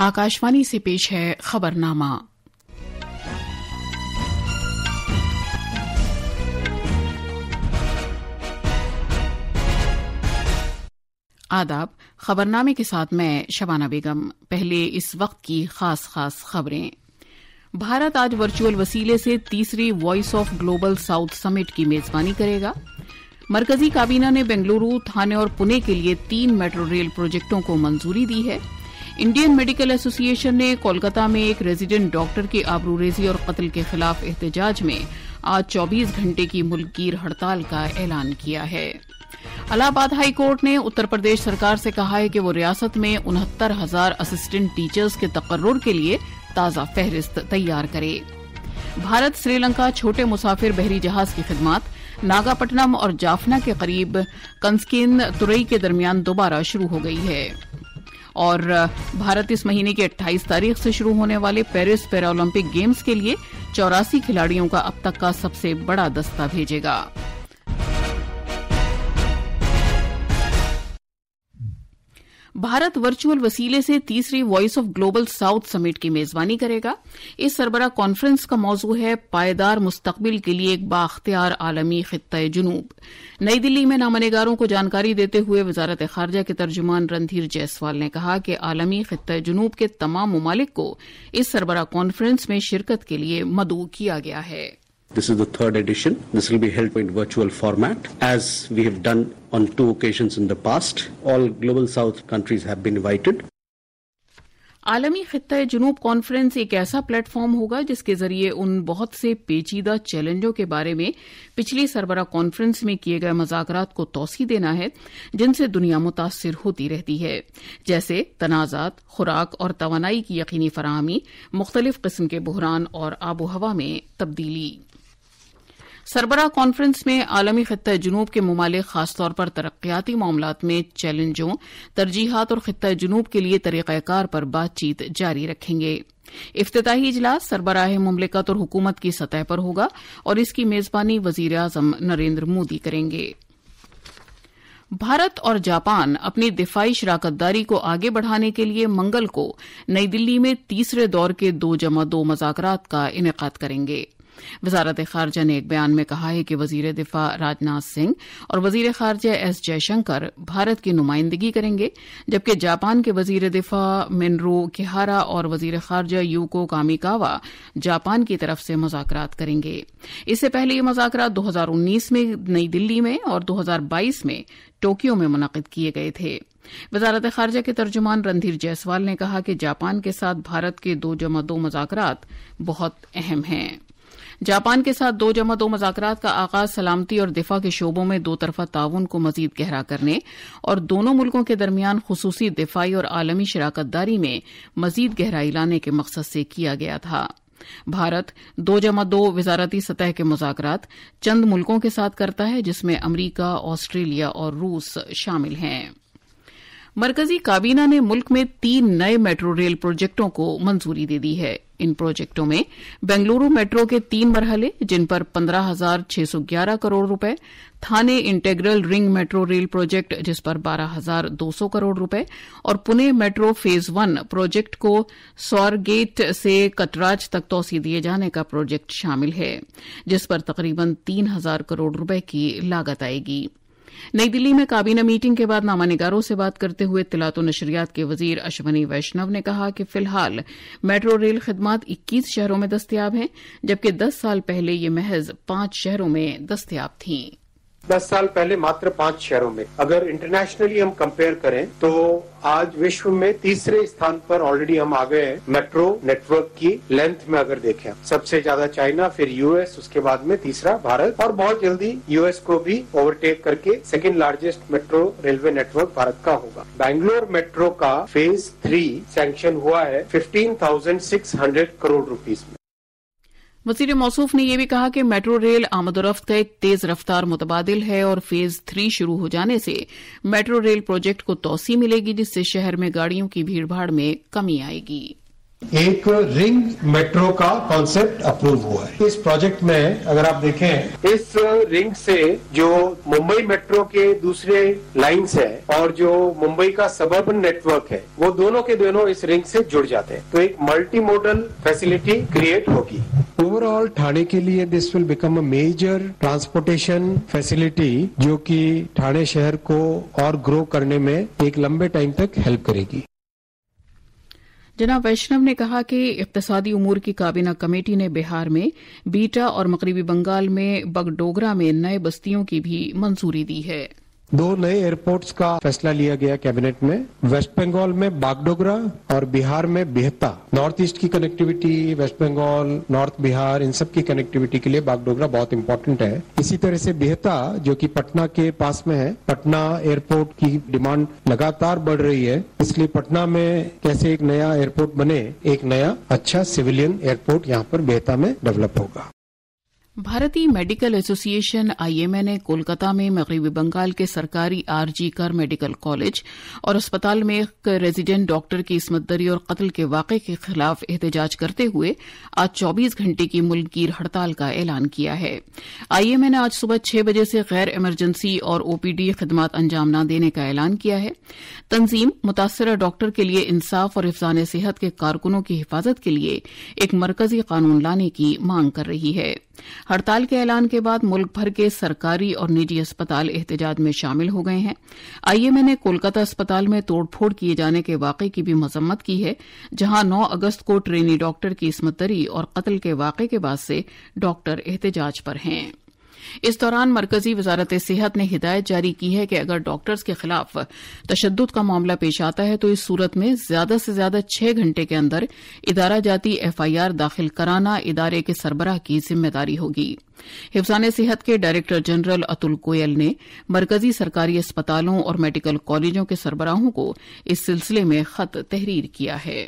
आकाशवाणी से पेश है खबरनामा आदाब खबरनामे के साथ मैं शबाना बेगम पहले इस वक्त की खास खास खबरें भारत आज वर्चुअल वसीले से तीसरी voice of global south summit की मेजबानी करेगा मरकजी काबीना ने बेंगलुरु थाने और पुणे के लिए तीन मेट्रो रेल प्रोजेक्टों को मंजूरी दी है इंडियन मेडिकल एसोसिएशन ने कोलकाता में एक रेजिडेंट डॉक्टर की आबरूरेजी और कत्ल के खिलाफ एहतजाज में आज 24 घंटे की मुल्कीर हड़ताल का ऐलान किया है अलाहाबाद हाई कोर्ट ने उत्तर प्रदेश सरकार से कहा है कि वो रियासत में उनहत्तर हजार असिस्टेंट टीचर्स के तकर्र के लिए ताज़ा फहरिस्त तैयार करे भारत श्रीलंका छोटे मुसाफिर बहरी जहाज की खिदमत नागापट्टनम और जाफना के करीब कंसकिन तुरई के दरमियान दोबारा शुरू हो गई है और भारत इस महीने की 28 तारीख से शुरू होने वाले पेरिस पैरालंपिक गेम्स के लिए चौरासी खिलाड़ियों का अब तक का सबसे बड़ा दस्ता भेजेगा भारत वर्चुअल वसीले से तीसरी voice of global south summit की मेजबानी करेगा इस सरबरा कॉन्फ्रेंस का मौजू है पायदार मुस्तबिल के लिए एक बाख्तियार आलमी खत्े जुनूब नई दिल्ली में नामनगारों को जानकारी देते हुए वजारत खारजा के तर्जुमान रणधीर जायसवाल ने कहा कि आलमी खत्े जुनूब के तमाम ममालिक को इस सरबरा कॉन्फ्रेंस में शिरकत के लिए मदू किया गया है This is the third edition. This will be held in virtual format as we have done on two occasions in the past. All Global South countries have been invited. आलमी खत्े जुनूब कॉन्फ्रेंस एक ऐसा प्लेटफॉर्म होगा जिसके जरिए उन बहुत से पेचीदा चैलेंजों के बारे में पिछली सरबरा कॉन्फ्रेंस में किए गए मजाकरात को तोसी देना है जिनसे दुनिया मुतासर होती रहती है जैसे तनाजात खुराक और तोानाई की यकीनी फरहमी मुख्तलिफ किस्म के बहरान और आबोहवा में तब्दीली सरबरा कॉन्फ्रेंस में आलमी खत्ता जनूब के ममालिक खासतौर पर तरक्याती मामला में चैलेंजों तरजीहत और खत्ता जनूब के लिए तरीक़ाकार पर बातचीत जारी रखेंगे इफ्ताही इजलास सरबराह ममलिकत और हुकूमत की सतह पर होगा और इसकी मेजबानी वजीर अजम नरेन्द्र मोदी करेंगे भारत और जापान अपनी दिफाई शराकतदारी को आगे बढ़ाने के लिए मंगल को नई दिल्ली में तीसरे दौर के दो जमा दो मजाक का इनका करेंगे वजारत खारजा ने एक बयान में कहा है कि वजीर दिफा राजनाथ सिंह और वजीर खारजा एस जयशंकर भारत की नुमाइंदगी करेंगे जबकि जापान के वजीर दिफा मिनरो किहारा और वजीर खारजा यूको कामिकावा जापान की तरफ से मुजाकरात करेंगे इससे पहले ये मुजाकरात 2019 में नई दिल्ली में और 2022 में टोक्यो में मुनद किए गए थे वजारत खारजा के तर्जुमान रणधीर जायसवाल ने कहा कि जापान के साथ भारत के दो जमा दो मजाक बहुत अहम हैं जापान के साथ दो जमा दो मजाकरात का आगाज सलामती और दिफा के शोबों में दो तरफा ताउन को मजीद गहरा करने और दोनों मुल्कों के दरमियान खसूसी दिफाई और आलमी शराकत दारी में मजीद गहराई लाने के मकसद से किया गया था भारत दो जमा दो वजारती सतह के मुजाकर चंद मुल्कों के साथ करता है जिसमें अमरीका ऑस्ट्रेलिया और रूस शामिल हैं मरकजी काबीना ने मुल्क में तीन नए मेट्रो रेल प्रोजेक्टों को मंजूरी दे दी है इन प्रोजेक्टों में बेंगलुरु मेट्रो के तीन मरहले जिन पर 15,611 करोड़ रुपए Thane integral ring metro rail project जिस पर 12,200 करोड़ रुपए और Pune metro phase one project को सौरगेट से कटराज तक तोसी दिए जाने का प्रोजेक्ट शामिल है जिस पर तकरीबन 3,000 करोड़ रुपए की लागत आएगी नई दिल्ली में काबीना मीटिंग के बाद नामा निगारों से बात करते हुए तिलात नशरियात के वजीर अश्वनी वैष्णव ने कहा कि फिलहाल मेट्रो रेल खदमात 21 शहरों में दस्तियाब हैं जबकि 10 साल पहले ये महज पांच शहरों में दस्तियाब थीं दस साल पहले मात्र पांच शहरों में अगर इंटरनेशनली हम कंपेयर करें तो आज विश्व में तीसरे स्थान पर ऑलरेडी हम आ गए हैं मेट्रो नेटवर्क की लेंथ में अगर देखें सबसे ज्यादा चाइना फिर यूएस उसके बाद में तीसरा भारत और बहुत जल्दी यूएस को भी ओवरटेक करके second largest metro railway network Bharat का होगा बैंगलोर मेट्रो का फेज थ्री सैंक्शन हुआ है fifteen thousand six hundred crore rupees में वजीर मौसूफ ने यह भी कहा कि मेट्रो रेल आमदोरफ्त का एक तेज रफ्तार मुतबादल है और फेज थ्री शुरू हो जाने से मेट्रो रेल प्रोजेक्ट को तोसी मिलेगी जिससे शहर में गाड़ियों की भीड़भाड़ में कमी आएगी एक रिंग मेट्रो का कॉन्सेप्ट अप्रूव हुआ है इस प्रोजेक्ट में अगर आप देखें इस रिंग से जो मुंबई मेट्रो के दूसरे लाइंस है और जो मुंबई का सबर्बन नेटवर्क है वो दोनों के दोनों इस रिंग से जुड़ जाते हैं तो एक मल्टी मॉडल फैसिलिटी क्रिएट होगी ओवरऑल ठाणे के लिए this will become a major transportation facility जो कि ठाणे शहर को और ग्रो करने में एक लंबे टाइम तक हेल्प करेगी जनाब वैष्णव ने कहा कि इकतसादी उमूर की काबीना कमेटी ने बिहार में बीटा और मकरबी बंगाल में बगडोगरा में नए बस्तियों की भी मंजूरी दी है दो नए एयरपोर्ट्स का फैसला लिया गया कैबिनेट में वेस्ट बंगाल में बागडोगरा और बिहार में बेहता नॉर्थ ईस्ट की connectivity west Bengal north Bihar इन सब की कनेक्टिविटी के लिए बागडोगरा बहुत इंपॉर्टेंट है इसी तरह से बेहता जो कि पटना के पास में है पटना एयरपोर्ट की डिमांड लगातार बढ़ रही है इसलिए पटना में कैसे एक नया एयरपोर्ट बने एक नया अच्छा सिविलियन एयरपोर्ट यहाँ पर बेहता में डेवलप होगा भारतीय मेडिकल एसोसिएशन आईएमए ने कोलकाता में मगरबी बंगाल के सरकारी आरजी कर मेडिकल कॉलेज और अस्पताल में एक रेजिडेंट डॉक्टर की इसमतदरी और कत्ल के वाक़े के खिलाफ एहतजाज करते हुए आज 24 घंटे की मुल्कगीर हड़ताल का ऐलान किया है आईएमए ने आज सुबह छह बजे से गैर इमरजेंसी और ओपीडी खदमात अंजाम न देने का ऐलान किया है तंजीम मुतासर डॉक्टर के लिए इंसाफ और हिफान सेहत के कारकुनों की हिफाजत के लिए एक मरकजी कानून लाने की मांग कर रही है हड़ताल के ऐलान के बाद मुल्क भर के सरकारी और निजी अस्पताल एहतजाज में शामिल हो गए हैं आईएमए ने कोलकाता अस्पताल में तोड़फोड़ किए जाने के वाक़े की भी मजम्मत की है जहां 9 अगस्त को ट्रेनी डॉक्टर की इसमतरी और कत्ल के वाक़े के बाद से डॉक्टर एहतजाज पर हैं इस दौरान मरकजी वजारत सेहत ने हिदायत जारी की है कि अगर डॉक्टर्स के खिलाफ तशद का मामला पेश आता है तो इस सूरत में ज्यादा से ज्यादा छह घंटे के अंदर इदारा जाती एफआईआर दाखिल कराना इदारे के सरबराह की जिम्मेदारी होगी हिफान सेहत के डायरेक्टर जनरल अतुल गोयल ने मरकजी सरकारी अस्पतालों और मेडिकल कॉलेजों के सरबराहों को इस सिलसिले में खत तहरीर किया है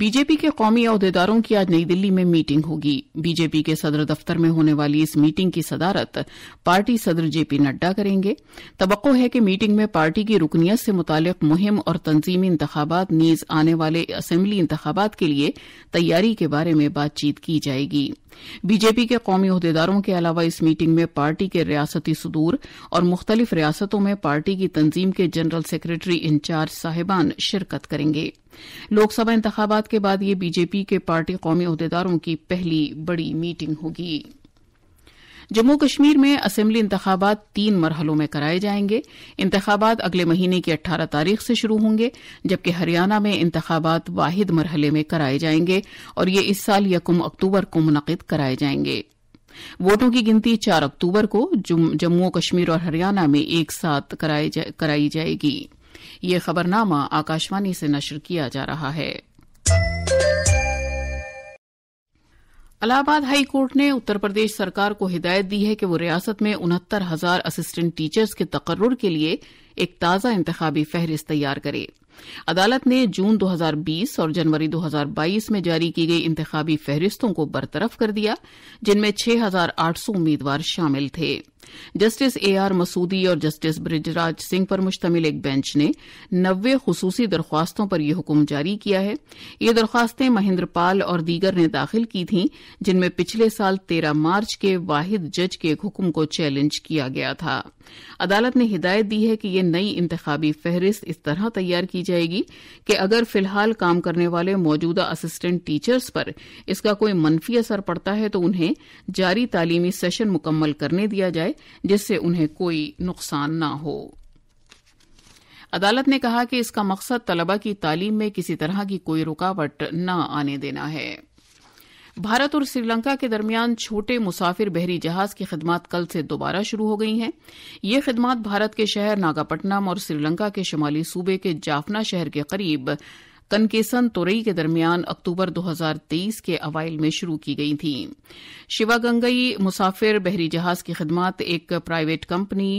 बीजेपी के कौमी अहदेदारों की आज नई दिल्ली में मीटिंग होगी बीजेपी के सदर दफ्तर में होने वाली इस मीटिंग की सदारत पार्टी सदर जेपी नड्डा करेंगे तबक् है कि मीटिंग में पार्टी की रुकनीत से मुतालिक मुहिम और तंजीमी इंतबात नीज आने वाले असेंबली इंतबात के लिए तैयारी के बारे में बातचीत की जाएगी बीजेपी के कौमी अहदेदारों के अलावा इस मीटिंग में पार्टी के रियासती सदूर और मुख्तलिफ रियासतों में पार्टी की तंजीम के जनरल सेक्रेटरी इंचार्ज साहिबान शिरकत करेंगे लोकसभा इंतबात के बाद ये बीजेपी के पार्टी कौमी अहदेदारों की पहली बड़ी मीटिंग होगी जम्मू कश्मीर में असेंबली इंतबात तीन मरहलों में कराए जाएंगे इंतबात अगले महीने की 18 तारीख से शुरू होंगे जबकि हरियाणा में इंतबात वाहिद मरहले में कराए जाएंगे और ये इस साल यकम अक्टूबर को मुनद कराए जाएंगे वोटों की गिनती चार अक्टूबर को जम्मू कश्मीर और हरियाणा में एक साथ कराई जाएगी ये खबरनामा आकाशवाणी से नशर किया जा रहा है इलाहाबाद हाई कोर्ट ने उत्तर प्रदेश सरकार को हिदायत दी है कि वो रियासत में उनहत्तर हजार असिस्टेंट टीचर्स के तकर्र के लिए एक ताज़ा इंतबी फहरिस्त तैयार करे अदालत ने जून 2020 और जनवरी 2022 में जारी की गई इंतबी फहरिस्तों को बरतरफ कर दिया जिनमें 6,800 उम्मीदवार शामिल थे जस्टिस ए आर मसूदी और जस्टिस ब्रिजराज सिंह पर मुश्तमिल एक बेंच ने नब्बे खसूसी दरख्वास्तों पर यह हुक्म जारी किया है ये दरख्वास्तें महेंद्र पाल और दीगर ने दाखिल की थीं जिनमें पिछले साल तेरह मार्च के वाहिद जज के एक हुक्म को चैलेंज किया गया था अदालत ने हिदायत दी है कि यह नई इंतबी फहरिस्त इस तरह तैयार की जाएगी कि अगर फिलहाल काम करने वाले मौजूदा असिस्टेंट टीचर्स पर इसका कोई मनफी असर पड़ता है तो उन्हें जारी तालीमी सेशन मुकम्मल करने दिया जाए जाए जिससे उन्हें कोई नुकसान न हो अदालत ने कहा कि इसका मकसद तलबा की तालीम में किसी तरह की कोई रुकावट न आने देना है भारत और श्रीलंका के दरमियान छोटे मुसाफिर बहरी जहाज की खदमात कल से दोबारा शुरू हो गई हैं ये खदमात भारत के शहर नागापट्टनम और श्रीलंका के शुमाली सूबे के जाफना शहर के करीब कनकेसन तुरई के दरमियान अक्टूबर 2023 के अवाइल में शुरू की गई थी शिवागंगई मुसाफिर बहरी जहाज की खदमात एक प्राइवेट कंपनी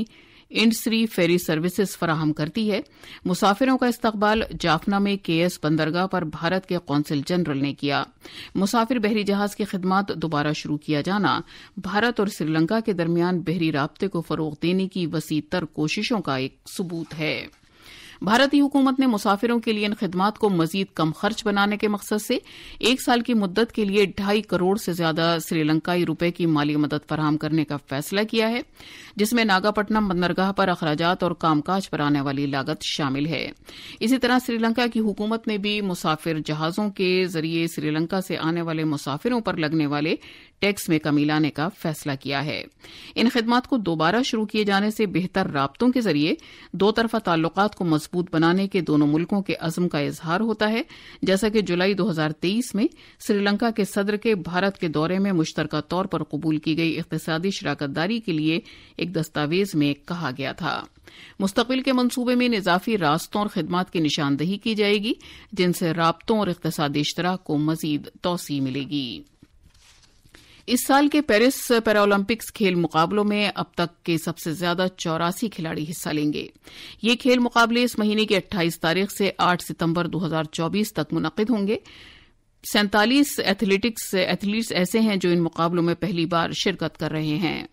इंडसरी फेरी सर्विसेज फराहम करती है मुसाफिरों का इस्तकबाल जाफना में केएस बंदरगाह पर भारत के कौंसिल जनरल ने किया मुसाफिर बहरी जहाज की खदमात दोबारा शुरू किया जाना भारत और श्रीलंका के दरमियान बहरी रबते को फरोग देने की वसी तर कोशिशों का एक सबूत है भारतीय हुकूमत ने मुसाफिरों के लिए इन खदमात को मजीद कम खर्च बनाने के मकसद से एक साल की मुद्दत के लिए ढाई करोड़ से ज्यादा श्रीलंकाई रूपये की माली मदद फराहम करने का फैसला किया है जिसमें नागापट्टनम बंदरगाह पर अखराजात और कामकाज पर आने वाली लागत शामिल है इसी तरह श्रीलंका की हुकूमत ने भी मुसाफिर जहाजों के जरिए श्रीलंका से आने वाले मुसाफिरों पर लगने वाले टैक्स में कमी लाने का फैसला किया है इन खदमात को दोबारा शुरू किए जाने से बेहतर रबतों के जरिए दो तरफा ताल्लुक को मजबूत बनाने के दोनों मुल्कों के अजम का इजहार होता है जैसा कि जुलाई दो हजार तेईस में श्रीलंका के सदर के भारत के दौरे में मुश्तरक तौर पर कबूल की गई इकतदी शराकत दारी के लिए एक दस्तावेज में कहा गया था मुस्तबिल के मनसूबे में इन इजाफी रास्तों और खिदमत की निशानदही की जाएगी जिनसे रबतों और इकतसादी इश्तराक को मजीद तोसी मिलेगी इस साल के पेरिस पैरालंपिक्स खेल मुकाबलों में अब तक के सबसे ज्यादा चौरासी खिलाड़ी हिस्सा लेंगे ये खेल मुकाबले इस महीने की 28 तारीख से 8 सितंबर 2024 तक मुनद होंगे सैंतालीस एथलेटिक्स एथलीट्स ऐसे हैं जो इन मुकाबलों में पहली बार शिरकत कर रहे हैं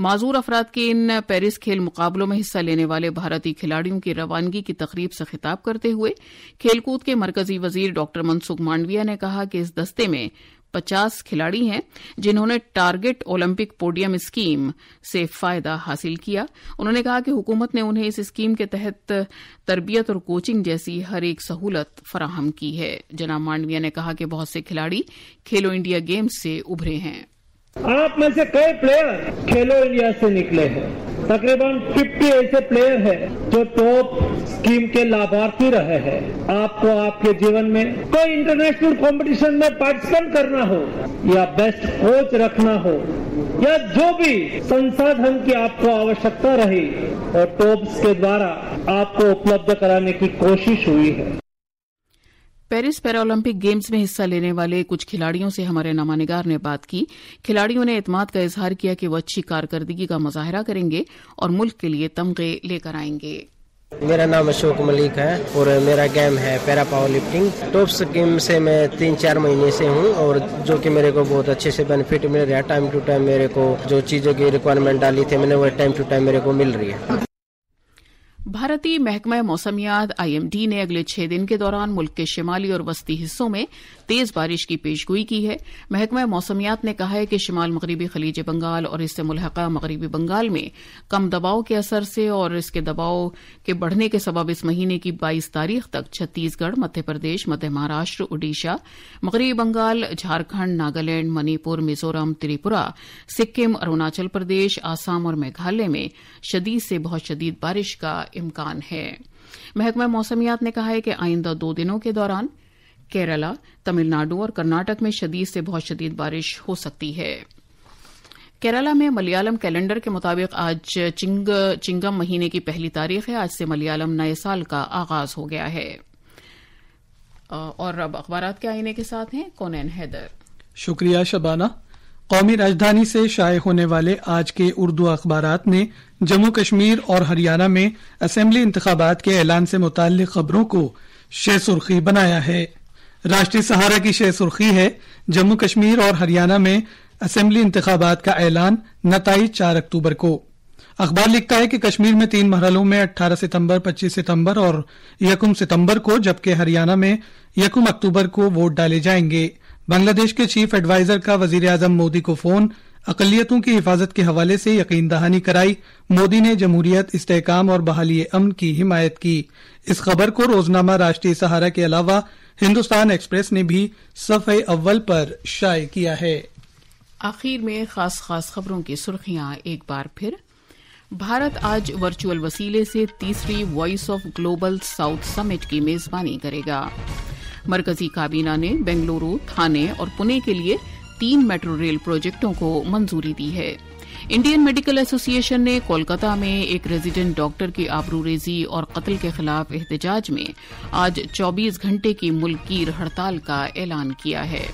माजूर अफराद के इन पेरिस खेल मुकाबलों में हिस्सा लेने वाले भारतीय खिलाड़ियों की रवानगी की तकरीब से खिताब करते हुए खेलकूद के मरकजी वजीर डॉ मनसुख मांडविया ने कहा कि इस दस्ते में पचास खिलाड़ी हैं जिन्होंने टारगेट ओलंपिक पोडियम स्कीम से फायदा हासिल किया उन्होंने कहा कि हुकूमत ने उन्हें इस स्कीम के तहत तरबियत और कोचिंग जैसी हर एक सहूलत फराहम की है जनाब मांडविया ने कहा कि बहुत से खिलाड़ी खेलो इंडिया गेम्स से उभरे हैं आप में से कई प्लेयर खेलो इंडिया से निकले हैं तकरीबन 50 ऐसे प्लेयर है जो टॉप स्कीम के लाभार्थी रहे हैं आपको आपके जीवन में कोई इंटरनेशनल कंपटीशन में पार्टिसिपेट करना हो या बेस्ट कोच रखना हो या जो भी संसाधन की आपको आवश्यकता रही और टॉप्स के द्वारा आपको उपलब्ध कराने की कोशिश हुई है पेरिस पैरालंपिक गेम्स में हिस्सा लेने वाले कुछ खिलाड़ियों से हमारे नामानिगार ने बात की खिलाड़ियों ने एतमाद का इजहार किया कि वह अच्छी कारकर्दगी का मुजाहरा करेंगे और मुल्क के लिए तमगे लेकर आएंगे मेरा नाम अशोक मलिक है और मेरा गेम है para power lifting top scheme से मैं तीन चार महीने से हूँ और जो कि मेरे को बहुत अच्छे से बेनिफिट मिल रहा है टाइम टू टाइम मेरे को जो चीज़ों की रिक्वायरमेंट डाली थी मैंने वो टाइम टू टाइम मेरे को मिल रही है भारतीय महकमा मौसमियात आईएमडी ने अगले छह दिन के दौरान मुल्क के शिमाली और वस्ती हिस्सों में तेज बारिश की पेशगोई की है महकमा मौसमियात ने कहा है कि शिमाल मगरबी खलीज बंगाल और इससे मुलहका मगरबी बंगाल में कम दबाव के असर से और इसके दबाव के बढ़ने के सबब इस महीने की बाईस तारीख तक छत्तीसगढ़ मध्य प्रदेश मध्य महाराष्ट्र ओडिशा मगरबी बंगाल झारखंड नागालैंड मणिपुर मिजोरम त्रिपुरा सिक्किम अरुणाचल प्रदेश आसाम और मेघालय में शदीद से बहुत शदीद बारिश का इम्कान है महकमा मौसमियात ने कहा है कि आइंदा दो दिनों के दौरान केरला तमिलनाडु और कर्नाटक में शदीद से बहुत शदीद बारिश हो सकती है केरला में मलयालम कैलेंडर के मुताबिक आज चिंग चिंगम महीने की पहली तारीख है आज से मलयालम नए साल का आगाज हो गया है और अब अखबार के आईने के साथ हैं कौन हैदर शुक्रिया शबाना कौमी राजधानी से शाये होने वाले आज के उर्दू अखबार ने जम्मू कश्मीर और हरियाणा में असम्बली इंतबात के ऐलान से मुतल खबरों को शे सुर्खी बनाया है राष्ट्रीय सहारा की शे सुर्खी है जम्मू कश्मीर और हरियाणा में असम्बली इंतबात का ऐलान नतज चार अक्टूबर को अखबार लिखता है कि कश्मीर में तीन मरहलों में 18 सितंबर 25 सितंबर और यकुम सितंबर को जबकि हरियाणा में यकुम अक्टूबर को वोट डाले जाएंगे बांग्लादेश के चीफ एडवाइजर का वजीर आजम मोदी को फोन अकलियतों की हिफाजत के हवाले से यकीन दहानी कराई मोदी ने जमहूरियत इस्तेकाम और बहाली अमन की हिमायत की इस खबर को रोजनामा राष्ट्रीय सहारा के अलावा हिंदुस्तान एक्सप्रेस ने भी सफ़े अव्वल पर शाये किया है आखिर में खास खास खबरों की सुर्खियां एक बार फिर भारत आज वर्चुअल वसीले से तीसरी voice of global south summit की मेजबानी करेगा मरकजी काबीना ने बेंगलुरु थाने और पुणे के लिए तीन मेट्रो रेल प्रोजेक्टों को मंजूरी दी है इंडियन मेडिकल एसोसिएशन ने कोलकाता में एक रेजिडेंट डॉक्टर की आबरूरेजी और कत्ल के खिलाफ एहतजाज में आज 24 घंटे की मुल्कीर हड़ताल का ऐलान किया है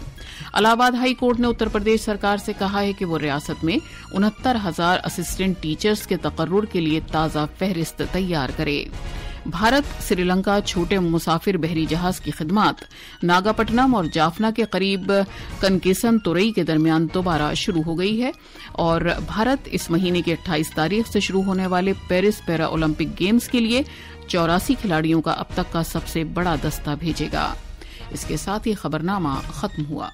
अलाहाबाद हाई कोर्ट ने उत्तर प्रदेश सरकार से कहा है कि वो रियासत में उनहत्तर हजार असिस्टेंट टीचर्स के तकर्र के लिए ताज़ा फहरिस्त तैयार करे भारत श्रीलंका छोटे मुसाफिर बहरी जहाज की खिदमत नागापट्टनम और जाफना के करीब कनकेसन तुरई के दरमियान दोबारा शुरू हो गई है और भारत इस महीने की 28 तारीख से शुरू होने वाले पेरिस पैरा ओलंपिक गेम्स के लिए चौरासी खिलाड़ियों का अब तक का सबसे बड़ा दस्ता भेजेगा इसके साथ ही खबरनामा खत्म हुआ